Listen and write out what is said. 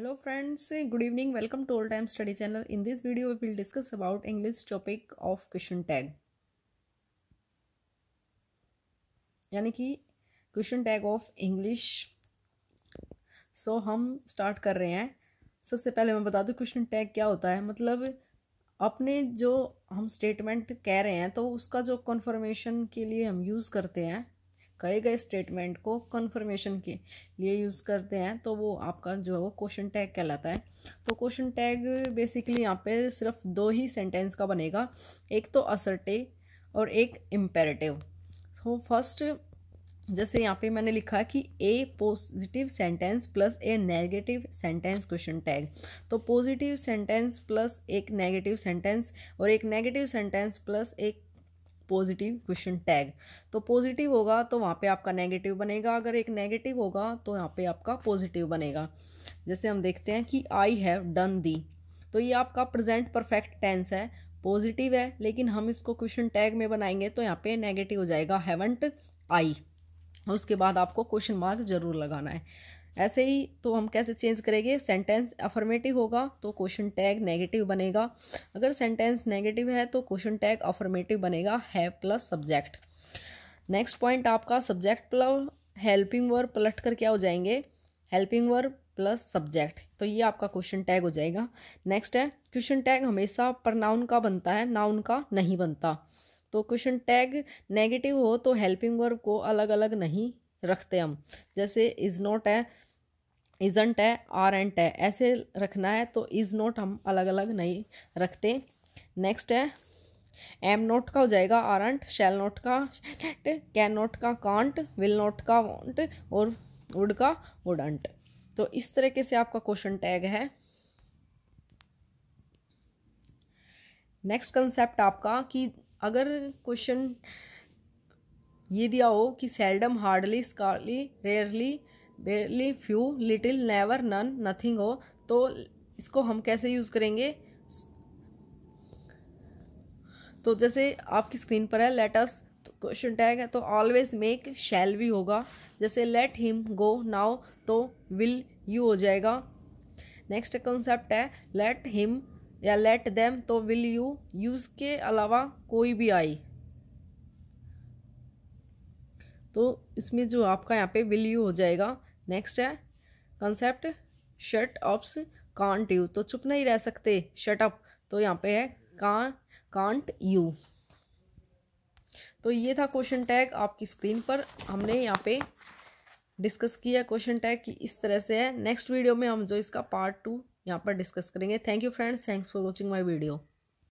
hello friends good evening welcome to all time study channel in this video will discuss about English topic of question tag यानी कि question tag of English so हम start कर रहे हैं सबसे पहले मैं बता दूं क्वेश्चन टैग क्या होता है मतलब अपने जो हम स्टेटमेंट कह रहे हैं तो उसका जो कन्फर्मेशन के लिए हम यूज़ करते हैं कहे गए स्टेटमेंट को कन्फर्मेशन के लिए यूज़ करते हैं तो वो आपका जो है वो क्वेश्चन टैग कहलाता है तो क्वेश्चन टैग बेसिकली यहाँ पे सिर्फ दो ही सेंटेंस का बनेगा एक तो असर्टे और एक इम्पेरेटिव सो फर्स्ट जैसे यहाँ पे मैंने लिखा कि a positive sentence plus a negative sentence question tag तो पॉजिटिव सेंटेंस प्लस एक नेगेटिव सेंटेंस और एक नेगेटिव सेंटेंस प्लस एक पॉजिटिव क्वेश्चन टैग तो पॉजिटिव होगा तो वहाँ पे आपका नेगेटिव बनेगा अगर एक नेगेटिव होगा तो यहाँ पे आपका पॉजिटिव बनेगा जैसे हम देखते हैं कि आई हैव डन दी तो ये आपका प्रेजेंट परफेक्ट टेंस है पॉजिटिव है लेकिन हम इसको क्वेश्चन टैग में बनाएंगे तो यहाँ पे नेगेटिव हो जाएगा हैवंट आई उसके बाद आपको क्वेश्चन मार्क जरूर लगाना है ऐसे ही तो हम कैसे चेंज करेंगे सेंटेंस अफर्मेटिव होगा तो क्वेश्चन टैग नेगेटिव बनेगा अगर सेंटेंस नेगेटिव है तो क्वेश्चन टैग अफर्मेटिव बनेगा है प्लस सब्जेक्ट नेक्स्ट पॉइंट आपका सब्जेक्ट प्लस हेल्पिंग वर्ब पलट कर क्या हो जाएंगे हेल्पिंग वर्ब प्लस सब्जेक्ट तो ये आपका क्वेश्चन टैग हो जाएगा नेक्स्ट है क्वेश्चन टैग हमेशा प्रनाउन का बनता है नाउन का नहीं बनता तो क्वेश्चन टैग नेगेटिव हो तो हेल्पिंग वर्ब को अलग अलग नहीं रखते हम जैसे इज़ नॉट है इजंट है आर एंट है ऐसे रखना है तो इज़ नोट हम अलग अलग नहीं रखते नेक्स्ट है एम नोट का हो जाएगा आरंट शेल नोट का कैन नोट का कांट विल नोट का वॉन्ट और वुड का वुडंट तो इस तरीके से आपका क्वेश्चन टैग है नेक्स्ट कंसेप्ट आपका कि अगर क्वेश्चन ये दिया हो कि seldom hardly scarcely rarely very few little never none nothing हो तो इसको हम कैसे यूज़ करेंगे तो जैसे आपकी स्क्रीन पर है लेटस क्वेश्चन टैग है तो ऑलवेज मेक शैल भी होगा जैसे लेट हिम गो नाउ तो विल यू हो जाएगा नेक्स्ट कॉन्सेप्ट है लेट हिम या लेट देम तो विल यू यूज़ के अलावा कोई भी आई तो इसमें जो आपका यहाँ पे विल यू हो जाएगा नेक्स्ट है concept shut up can't you तो चुप नहीं रह सकते शर्ट अप तो यहाँ पे है कान कांट यू तो ये था क्वेश्चन टैग आपकी स्क्रीन पर हमने यहाँ पे डिस्कस किया क्वेश्चन टैग कि इस तरह से है नेक्स्ट वीडियो में हम जो इसका पार्ट टू यहाँ पर डिस्कस करेंगे thank you friends thanks for watching my video